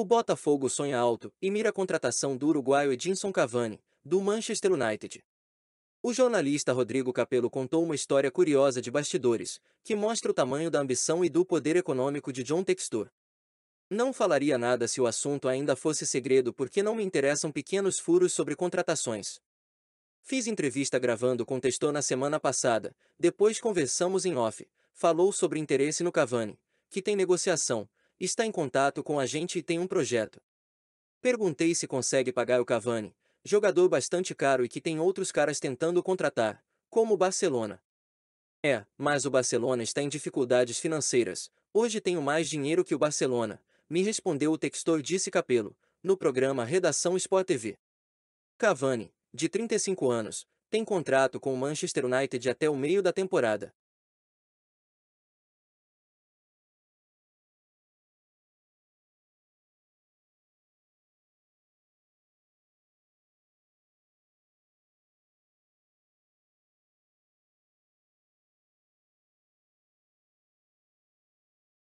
O Botafogo sonha alto e mira a contratação do uruguaio Edinson Cavani, do Manchester United. O jornalista Rodrigo Capello contou uma história curiosa de bastidores, que mostra o tamanho da ambição e do poder econômico de John Textor. Não falaria nada se o assunto ainda fosse segredo porque não me interessam pequenos furos sobre contratações. Fiz entrevista gravando com Textor na semana passada, depois conversamos em off, falou sobre interesse no Cavani, que tem negociação, Está em contato com a gente e tem um projeto. Perguntei se consegue pagar o Cavani, jogador bastante caro e que tem outros caras tentando contratar, como o Barcelona. É, mas o Barcelona está em dificuldades financeiras. Hoje tenho mais dinheiro que o Barcelona, me respondeu o textor Disse Capelo, no programa Redação Sport TV. Cavani, de 35 anos, tem contrato com o Manchester United até o meio da temporada.